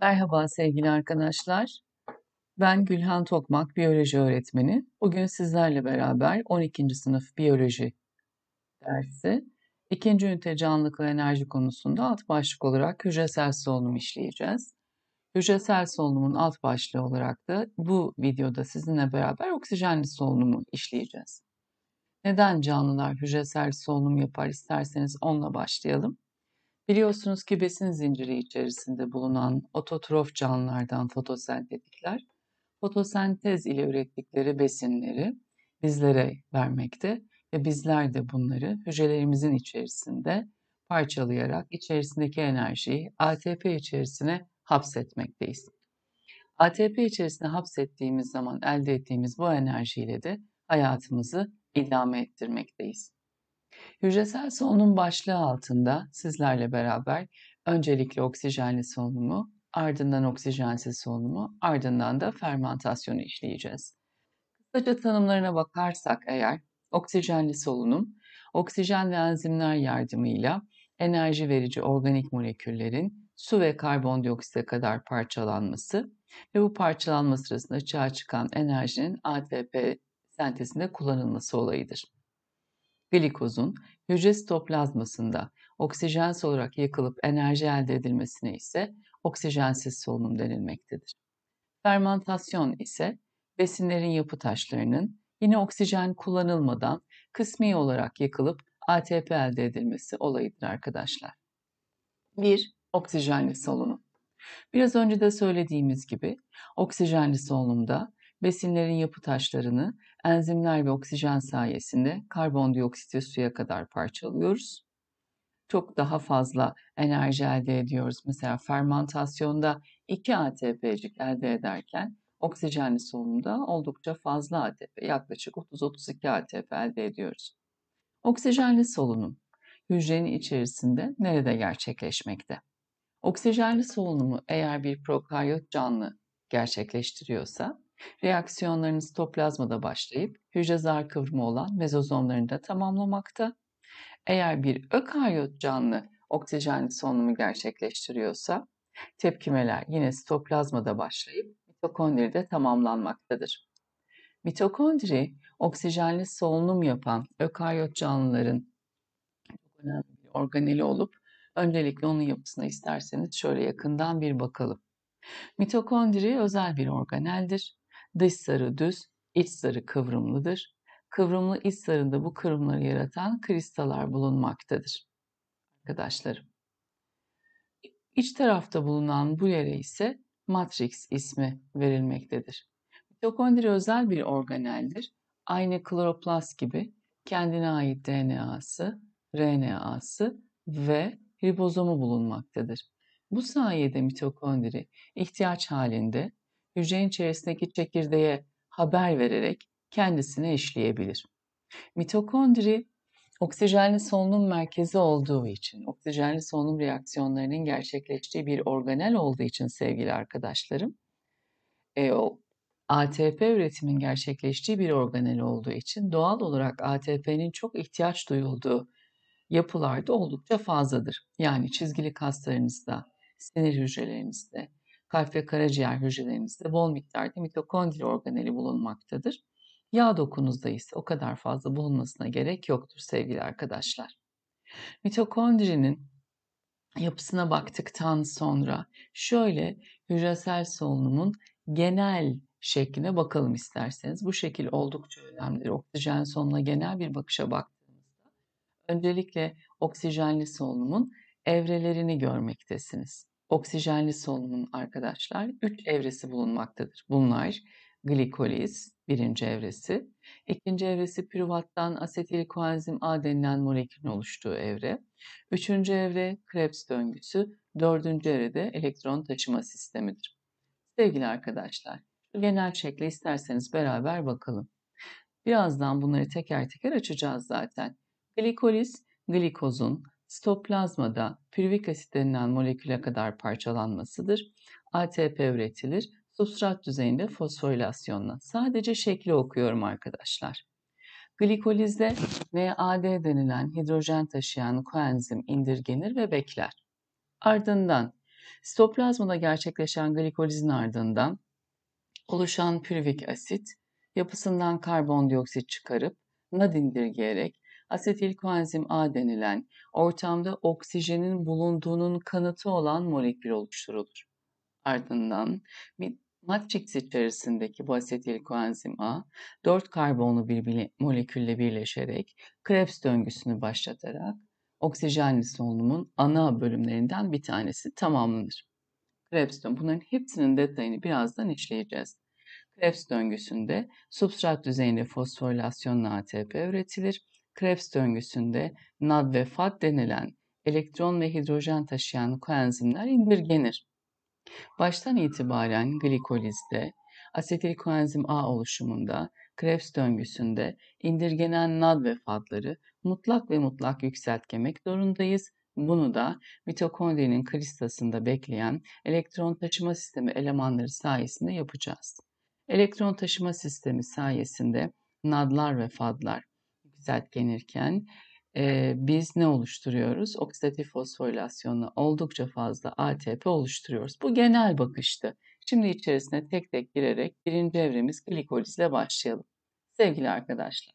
Merhaba sevgili arkadaşlar. Ben Gülhan Tokmak, biyoloji öğretmeni. Bugün sizlerle beraber 12. sınıf biyoloji dersi 2. ünite canlılıkla enerji konusunda alt başlık olarak hücresel solunum işleyeceğiz. Hücresel solunumun alt başlığı olarak da bu videoda sizinle beraber oksijenli solunumu işleyeceğiz. Neden canlılar hücresel solunum yapar isterseniz onunla başlayalım. Biliyorsunuz ki besin zinciri içerisinde bulunan ototrof canlılardan fotosentetikler fotosentez ile ürettikleri besinleri bizlere vermekte ve bizler de bunları hücrelerimizin içerisinde parçalayarak içerisindeki enerjiyi ATP içerisine hapsetmekteyiz. ATP içerisine hapsettiğimiz zaman elde ettiğimiz bu enerjiyle de hayatımızı idame ettirmekteyiz. Hücresel solunum başlığı altında sizlerle beraber öncelikle oksijenli solunumu, ardından oksijensiz solunumu, ardından da fermentasyonu işleyeceğiz. Kısaca tanımlarına bakarsak eğer oksijenli solunum, oksijen ve enzimler yardımıyla enerji verici organik moleküllerin su ve karbondioksite kadar parçalanması ve bu parçalanma sırasında açığa çıkan enerjinin ATP sentezinde kullanılması olayıdır glikozun hücre sitoplazmasında oksijensiz olarak yakılıp enerji elde edilmesine ise oksijensiz solunum denilmektedir. Fermentasyon ise besinlerin yapı taşlarının yine oksijen kullanılmadan kısmi olarak yakılıp ATP elde edilmesi olayıdır arkadaşlar. 1. Oksijenli solunum. Biraz önce de söylediğimiz gibi oksijenli solunumda besinlerin yapı taşlarını enzimler ve oksijen sayesinde karbondioksiti suya kadar parçalıyoruz. Çok daha fazla enerji elde ediyoruz. Mesela fermantasyonda 2 ATP'cik elde ederken oksijenli solunumda oldukça fazla ATP, yaklaşık 30-32 ATP elde ediyoruz. Oksijenli solunum hücrenin içerisinde nerede gerçekleşmekte? Oksijenli solunumu eğer bir prokaryot canlı gerçekleştiriyorsa Reaksiyonlarını sitoplazmada başlayıp hücre zar kıvrımı olan mezozomlarını tamamlamakta. Eğer bir ökaryot canlı oksijenli solunumu gerçekleştiriyorsa tepkimeler yine sitoplazmada başlayıp mitokondride tamamlanmaktadır. Mitokondri oksijenli solunum yapan ökaryot canlıların önemli bir organeli olup öncelikle onun yapısına isterseniz şöyle yakından bir bakalım. Mitokondri özel bir organeldir. Dış sarı düz, iç sarı kıvrımlıdır. Kıvrımlı iç sarıda bu kıvrımları yaratan kristalar bulunmaktadır. Arkadaşlarım. İç tarafta bulunan bu yere ise matrix ismi verilmektedir. Mitokondri özel bir organeldir. Aynı kloroplast gibi kendine ait DNA'sı, RNA'sı ve ribozomu bulunmaktadır. Bu sayede mitokondri ihtiyaç halinde hücrenin içerisindeki çekirdeğe haber vererek kendisine işleyebilir. Mitokondri oksijenli solunum merkezi olduğu için, oksijenli solunum reaksiyonlarının gerçekleştiği bir organel olduğu için sevgili arkadaşlarım, e, o ATP üretimin gerçekleştiği bir organel olduğu için doğal olarak ATP'nin çok ihtiyaç duyulduğu yapılarda oldukça fazladır. Yani çizgili kaslarınızda, sinir hücrelerinizde, kalp ve karaciğer hücrelerimizde bol miktarda mitokondri organeli bulunmaktadır. Yağ dokunuzda ise o kadar fazla bulunmasına gerek yoktur sevgili arkadaşlar. Mitokondrinin yapısına baktıktan sonra şöyle hücresel solunumun genel şekline bakalım isterseniz. Bu şekil oldukça önemlidir. Oksijen solunuma genel bir bakışa baktığımızda öncelikle oksijenli solunumun evrelerini görmektesiniz oksijenli solunum arkadaşlar 3 evresi bulunmaktadır. Bunlar glikoliz birinci evresi, ikinci evresi piruvattan asetil koenzim A denilen molekülün oluştuğu evre, üçüncü evre Krebs döngüsü, dördüncü evrede elektron taşıma sistemidir. Sevgili arkadaşlar, genel şekle isterseniz beraber bakalım. Birazdan bunları teker teker açacağız zaten. Glikoliz, glikozun, Stoplazmada pürvik asit denilen moleküle kadar parçalanmasıdır. ATP üretilir. Substrat düzeyinde fosforilasyonla. Sadece şekli okuyorum arkadaşlar. Glikolizde NAD denilen hidrojen taşıyan koenzim indirgenir ve bekler. Ardından stoplazmada gerçekleşen glikolizin ardından oluşan pürvik asit yapısından karbondioksit çıkarıp NAD indirgeyerek asetil koenzim A denilen ortamda oksijenin bulunduğunun kanıtı olan molekül oluşturulur. Ardından bir Matrix içerisindeki bu asetil koenzim A, 4 karbonlu bir molekülle birleşerek Krebs döngüsünü başlatarak oksijenli solunumun ana bölümlerinden bir tanesi tamamlanır. Krebs döngüsü, bunların hepsinin detayını birazdan işleyeceğiz. Krebs döngüsünde substrat düzeyinde fosforilasyonla ATP üretilir Krebs döngüsünde NAD ve FAD denilen elektron ve hidrojen taşıyan koenzimler indirgenir. Baştan itibaren glikolizde, asetil koenzim A oluşumunda, Krebs döngüsünde indirgenen NAD ve FAD'ları mutlak ve mutlak yükseltmek zorundayız. Bunu da mitokondrinin kristasında bekleyen elektron taşıma sistemi elemanları sayesinde yapacağız. Elektron taşıma sistemi sayesinde NAD'lar ve FAD'lar yükseltgenirken e, biz ne oluşturuyoruz? Oksidatif fosforilasyonla oldukça fazla ATP oluşturuyoruz. Bu genel bakıştı. Şimdi içerisine tek tek girerek birinci evremiz glikolizle başlayalım. Sevgili arkadaşlar,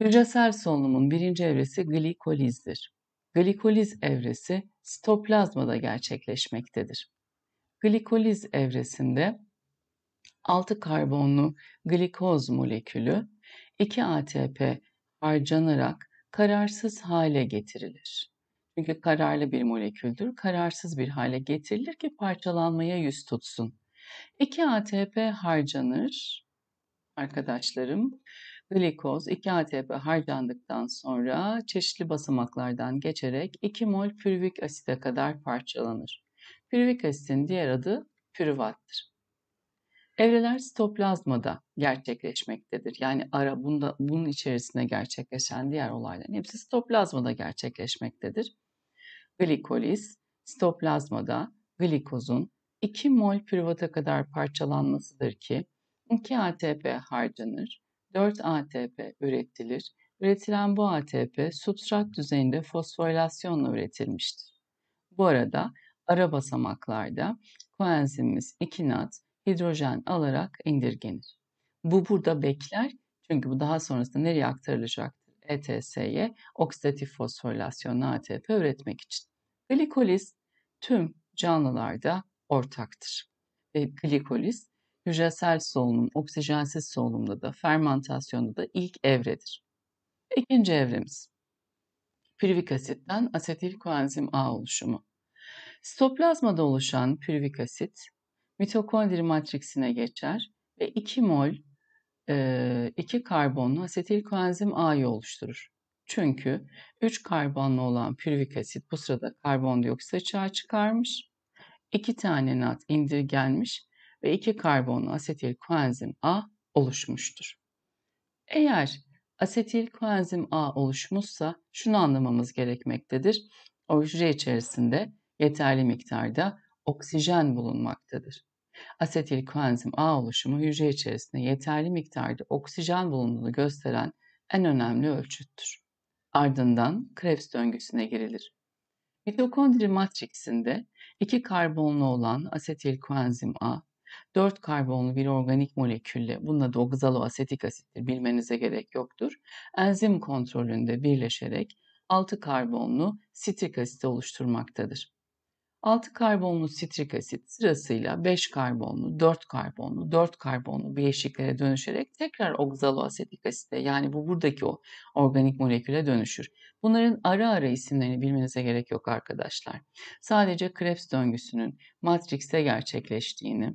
hücresel solunumun birinci evresi glikolizdir. Glikoliz evresi sitoplazmada gerçekleşmektedir. Glikoliz evresinde 6 karbonlu glikoz molekülü 2 ATP harcanarak kararsız hale getirilir. Çünkü kararlı bir moleküldür. Kararsız bir hale getirilir ki parçalanmaya yüz tutsun. 2 ATP harcanır arkadaşlarım. Glikoz 2 ATP harcandıktan sonra çeşitli basamaklardan geçerek 2 mol pürvik asite kadar parçalanır. Pürvik asitin diğer adı pürüvattır. Evreler sitoplazmada gerçekleşmektedir. Yani ara bunda, bunun içerisinde gerçekleşen diğer olayların hepsi sitoplazmada gerçekleşmektedir. Glikoliz sitoplazmada glikozun 2 mol pürvata kadar parçalanmasıdır ki 2 ATP harcanır, 4 ATP üretilir. Üretilen bu ATP substrat düzeyinde fosforilasyonla üretilmiştir. Bu arada ara basamaklarda koenzimimiz 2 nat hidrojen alarak indirgenir. Bu burada bekler çünkü bu daha sonrasında nereye aktarılacaktır? ETS'ye oksidatif fosforilasyonla ATP üretmek için. Glikoliz tüm canlılarda ortaktır. Ve glikoliz hücresel solunum, oksijensiz solunumda da, fermentasyonda da ilk evredir. İkinci evremiz. Pürvik asitten asetil koenzim A oluşumu. Sitoplazmada oluşan pürvik asit mitokondri matriksine geçer ve 2 mol 2 e, karbonlu asetil koenzim A'yı oluşturur. Çünkü 3 karbonlu olan pürvik asit bu sırada karbondioksit açığa çıkarmış. 2 tane nat indirgenmiş ve 2 karbonlu asetil koenzim A oluşmuştur. Eğer asetil koenzim A oluşmuşsa şunu anlamamız gerekmektedir. O hücre içerisinde yeterli miktarda oksijen bulunmaktadır. Asetil koenzim A oluşumu hücre içerisinde yeterli miktarda oksijen bulunduğunu gösteren en önemli ölçüttür. Ardından Krebs döngüsüne girilir. Mitokondri matriksinde 2 karbonlu olan asetil koenzim A, 4 karbonlu bir organik molekülle, bununla da oksaloasetik asittir bilmenize gerek yoktur, enzim kontrolünde birleşerek 6 karbonlu sitrik asit oluşturmaktadır. 6 karbonlu sitrik asit sırasıyla 5 karbonlu, 4 karbonlu, 4 karbonlu bileşiklere dönüşerek tekrar oksaloasetik asite yani bu buradaki o organik moleküle dönüşür. Bunların ara ara isimlerini bilmenize gerek yok arkadaşlar. Sadece Krebs döngüsünün matrikse gerçekleştiğini,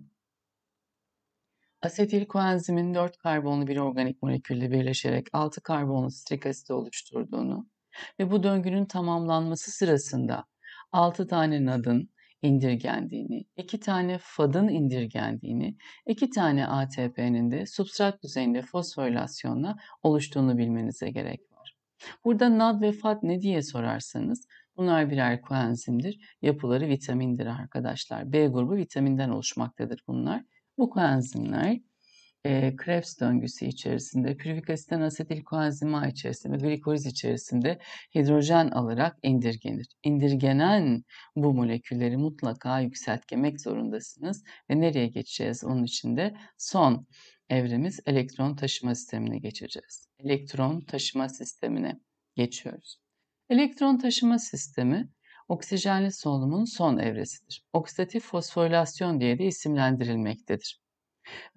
Asetil koenzimin 4 karbonlu bir organik molekülle birleşerek 6 karbonlu sitrik asit oluşturduğunu ve bu döngünün tamamlanması sırasında 6 tane NAD'ın indirgendiğini, 2 tane FAD'ın indirgendiğini, 2 tane ATP'nin de substrat düzeyinde fosforilasyonla oluştuğunu bilmenize gerek var. Burada NAD ve FAD ne diye sorarsanız bunlar birer koenzimdir. Yapıları vitamindir arkadaşlar. B grubu vitaminden oluşmaktadır bunlar. Bu koenzimler e, Krebs döngüsü içerisinde, pürvik asitten asetil koenzima içerisinde ve glikoliz içerisinde hidrojen alarak indirgenir. İndirgenen bu molekülleri mutlaka yükseltmek zorundasınız ve nereye geçeceğiz onun için de son evremiz elektron taşıma sistemine geçeceğiz. Elektron taşıma sistemine geçiyoruz. Elektron taşıma sistemi oksijenli solunumun son evresidir. Oksidatif fosforilasyon diye de isimlendirilmektedir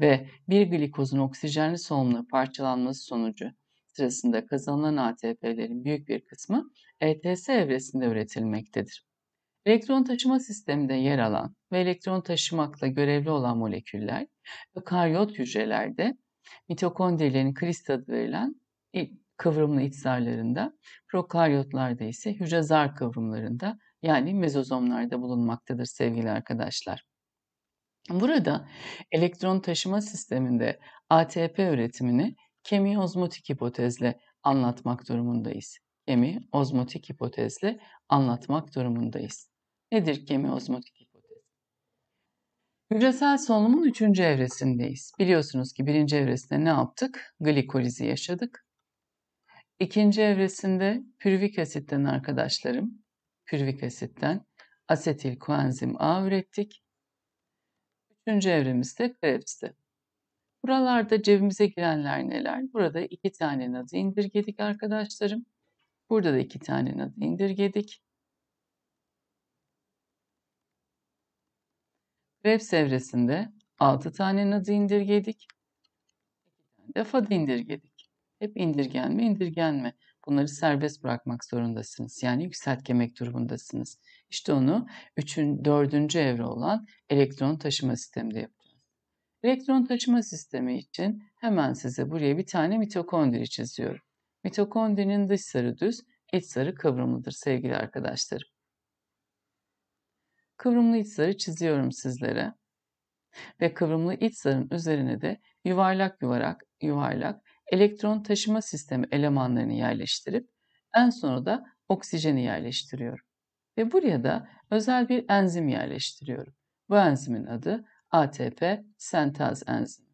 ve bir glikozun oksijenli solunumla parçalanması sonucu sırasında kazanılan ATP'lerin büyük bir kısmı ETS evresinde üretilmektedir. Elektron taşıma sisteminde yer alan ve elektron taşımakla görevli olan moleküller ökaryot hücrelerde mitokondrilerin krist adı verilen kıvrımlı içsarlarında, prokaryotlarda ise hücre zar kıvrımlarında yani mezozomlarda bulunmaktadır sevgili arkadaşlar. Burada elektron taşıma sisteminde ATP üretimini kemiozmotik hipotezle anlatmak durumundayız. Kemiozmotik hipotezle anlatmak durumundayız. Nedir kemiozmotik hipotez? Hücresel solunumun üçüncü evresindeyiz. Biliyorsunuz ki birinci evresinde ne yaptık? Glikolizi yaşadık. İkinci evresinde pürvik asitten arkadaşlarım, pürvik asitten asetil koenzim A ürettik. Üçüncü evremiz de Krebs'ti. Buralarda cebimize girenler neler? Burada iki tane nadı indirgedik arkadaşlarım. Burada da iki tane nadı indirgedik. Krebs evresinde altı tane nadı indirgedik. 2 tane de fad indirgedik. Hep indirgenme indirgenme. Bunları serbest bırakmak zorundasınız. Yani yükseltgemek durumundasınız. İşte onu 3'ün 4. evre olan elektron taşıma sisteminde yapacağız. Elektron taşıma sistemi için hemen size buraya bir tane mitokondri çiziyorum. Mitokondrinin dış sarı düz, iç sarı kıvrımlıdır sevgili arkadaşlarım. Kıvrımlı iç sarı çiziyorum sizlere. Ve kıvrımlı iç sarının üzerine de yuvarlak yuvarak yuvarlak elektron taşıma sistemi elemanlarını yerleştirip en sonra da oksijeni yerleştiriyorum ve buraya da özel bir enzim yerleştiriyorum. Bu enzimin adı ATP sentaz enzimi.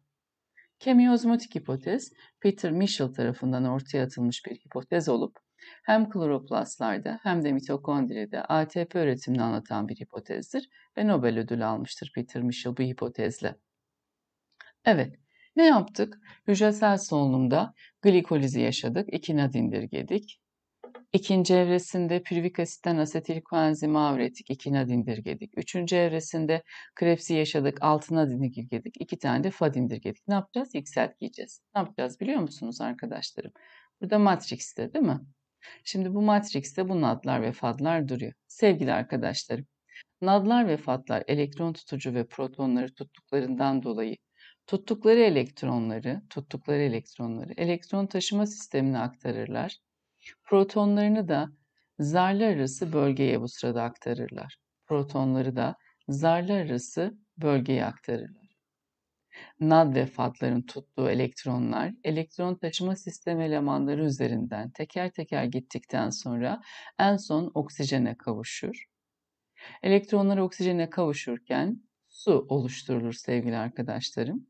Kemiozmotik hipotez Peter Mischel tarafından ortaya atılmış bir hipotez olup hem kloroplastlarda hem de mitokondride ATP üretimini anlatan bir hipotezdir ve Nobel ödülü almıştır Peter Mischel bu hipotezle. Evet, ne yaptık? Hücresel solunumda glikolizi yaşadık, iki nad İkinci evresinde pürvik asitten asetil koenzima ürettik. İki nadindirgedik. Üçüncü evresinde krepsi yaşadık. Altı nadindirgedik. İki tane de fad fadindirgedik. Ne yapacağız? Yükselteceğiz. Ne yapacağız biliyor musunuz arkadaşlarım? Burada Matrix'te değil mi? Şimdi bu Matrix'te bu nadlar ve fadlar duruyor. Sevgili arkadaşlarım, nadlar ve fadlar elektron tutucu ve protonları tuttuklarından dolayı tuttukları elektronları, tuttukları elektronları elektron taşıma sistemine aktarırlar Protonlarını da zarlar arası bölgeye bu sırada aktarırlar. Protonları da zarlar arası bölgeye aktarırlar. NAD ve FAD'ların tuttuğu elektronlar elektron taşıma sistemi elemanları üzerinden teker teker gittikten sonra en son oksijene kavuşur. Elektronlar oksijene kavuşurken su oluşturulur sevgili arkadaşlarım.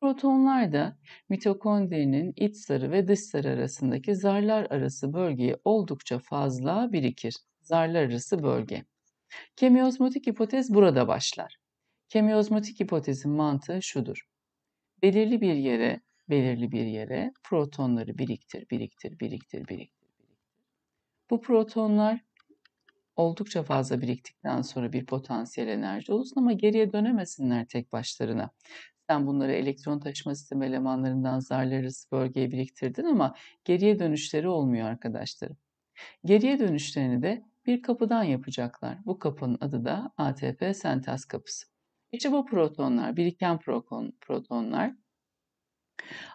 Protonlar da mitokondrinin iç zarı ve dış zarı arasındaki zarlar arası bölgeye oldukça fazla birikir. Zarlar arası bölge. Kemiozmotik hipotez burada başlar. Kemiozmotik hipotezin mantığı şudur. Belirli bir yere, belirli bir yere protonları biriktir, biriktir, biriktir, biriktir. Bu protonlar oldukça fazla biriktikten sonra bir potansiyel enerji olsun ama geriye dönemesinler tek başlarına. Sen bunları elektron taşıma sistemi elemanlarından zarlar bölgeye biriktirdin ama geriye dönüşleri olmuyor arkadaşlarım. Geriye dönüşlerini de bir kapıdan yapacaklar. Bu kapının adı da ATP sentez kapısı. İşte bu protonlar, biriken protonlar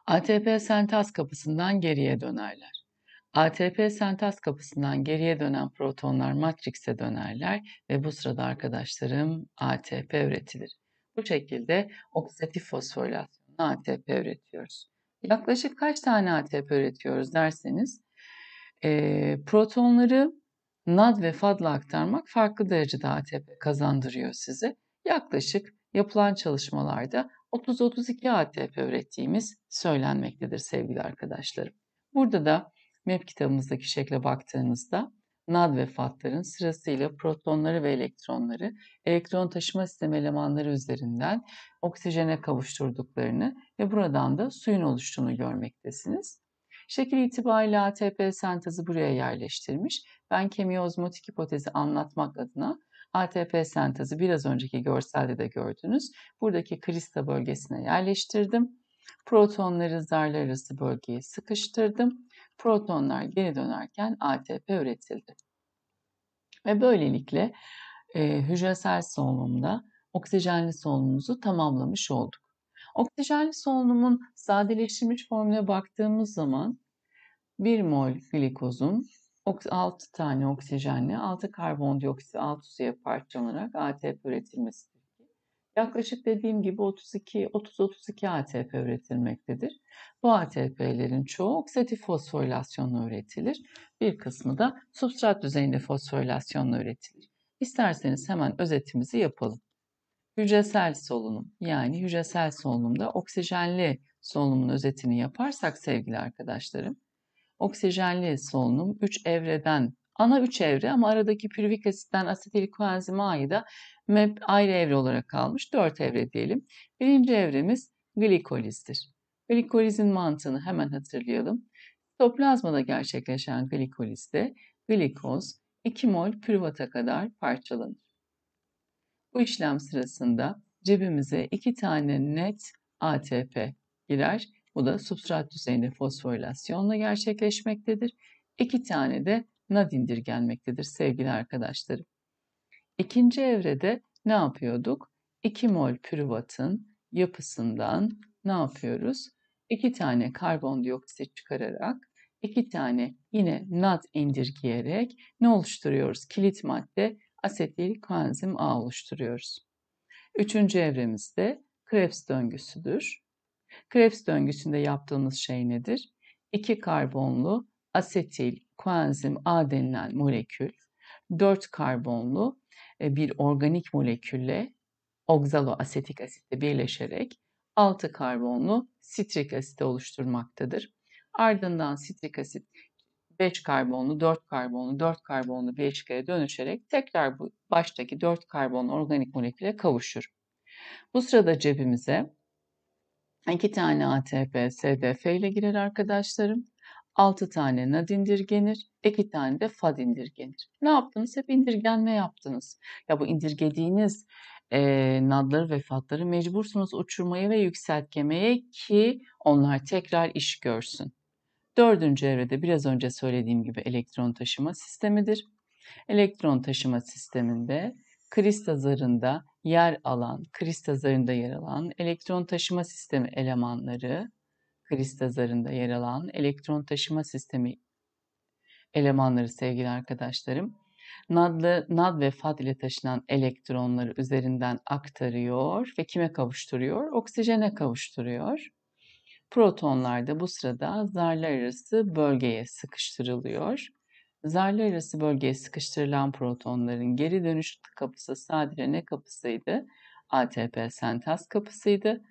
ATP sentez kapısından geriye dönerler. ATP sentez kapısından geriye dönen protonlar matrikse dönerler ve bu sırada arkadaşlarım ATP üretilir. Bu şekilde oksidatif fosforilasyonla ATP üretiyoruz. Yaklaşık kaç tane ATP üretiyoruz derseniz e, protonları NAD ve FAD'la aktarmak farklı derecede ATP kazandırıyor size. Yaklaşık yapılan çalışmalarda 30-32 ATP ürettiğimiz söylenmektedir sevgili arkadaşlarım. Burada da MEP kitabımızdaki şekle baktığınızda nad ve fatların sırasıyla protonları ve elektronları elektron taşıma sistemi elemanları üzerinden oksijene kavuşturduklarını ve buradan da suyun oluştuğunu görmektesiniz. Şekil itibariyle ATP sentezi buraya yerleştirmiş. Ben kemiozmotik hipotezi anlatmak adına ATP sentezi biraz önceki görselde de gördünüz. Buradaki krista bölgesine yerleştirdim. Protonları zarlar arası bölgeye sıkıştırdım protonlar geri dönerken ATP üretildi. Ve böylelikle e, hücresel solunumda oksijenli solunumumuzu tamamlamış olduk. Oksijenli solunumun sadeleştirilmiş formüle baktığımız zaman 1 mol glikozun 6 tane oksijenle 6 karbondioksit 6 suya parçalanarak ATP üretilmesi Yaklaşık dediğim gibi 32 30-32 ATP üretilmektedir. Bu ATP'lerin çoğu oksidatif fosforilasyonla üretilir. Bir kısmı da substrat düzeyinde fosforilasyonla üretilir. İsterseniz hemen özetimizi yapalım. Hücresel solunum yani hücresel solunumda oksijenli solunumun özetini yaparsak sevgili arkadaşlarım, oksijenli solunum 3 evreden ana üç evre ama aradaki pürvik asitten asetil koenzime da MEP ayrı evre olarak kalmış. Dört evre diyelim. Birinci evremiz glikolizdir. Glikolizin mantığını hemen hatırlayalım. Sitoplazmada gerçekleşen glikolizde glikoz 2 mol pürvata kadar parçalanır. Bu işlem sırasında cebimize 2 tane net ATP girer. Bu da substrat düzeyinde fosforilasyonla gerçekleşmektedir. 2 tane de nadindir gelmektedir sevgili arkadaşlarım. İkinci evrede ne yapıyorduk? 2 mol pürüvatın yapısından ne yapıyoruz? 2 tane karbondioksit çıkararak 2 tane yine NAD indirgeyerek ne oluşturuyoruz? Kilit madde asetil koenzim A oluşturuyoruz. Üçüncü evremizde Krebs döngüsüdür. Krebs döngüsünde yaptığımız şey nedir? İki karbonlu asetil koenzim A denilen molekül 4 karbonlu e, bir organik molekülle oksaloasetik asitle birleşerek 6 karbonlu sitrik asit oluşturmaktadır. Ardından sitrik asit 5 karbonlu, 4 karbonlu, 4 karbonlu bileşiklere dönüşerek tekrar bu baştaki 4 karbonlu organik moleküle kavuşur. Bu sırada cebimize 2 tane ATP, SDF ile girer arkadaşlarım. 6 tane nad indirgenir, 2 tane de fad indirgenir. Ne yaptınız? Hep indirgenme yaptınız. Ya bu indirgediğiniz e, nadları ve fadları mecbursunuz uçurmaya ve yükseltmeye ki onlar tekrar iş görsün. Dördüncü evrede biraz önce söylediğim gibi elektron taşıma sistemidir. Elektron taşıma sisteminde kristazarında yer alan, kristazarında yer alan elektron taşıma sistemi elemanları krist yer alan elektron taşıma sistemi elemanları sevgili arkadaşlarım. NAD'lı, NAD ve FAD ile taşınan elektronları üzerinden aktarıyor ve kime kavuşturuyor? Oksijene kavuşturuyor. Protonlar da bu sırada zarlar arası bölgeye sıkıştırılıyor. Zarlar arası bölgeye sıkıştırılan protonların geri dönüş kapısı sadece ne kapısıydı? ATP sentaz kapısıydı.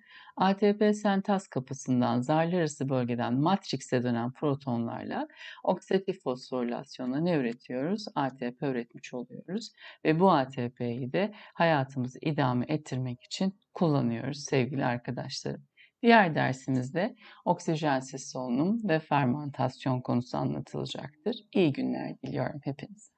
ATP sentaz kapısından zarlar arası bölgeden matrikse dönen protonlarla oksidatif fosforilasyonla ne üretiyoruz? ATP üretmiş oluyoruz ve bu ATP'yi de hayatımızı idame ettirmek için kullanıyoruz sevgili arkadaşlarım. Diğer dersimizde oksijensiz solunum ve fermentasyon konusu anlatılacaktır. İyi günler diliyorum hepinize.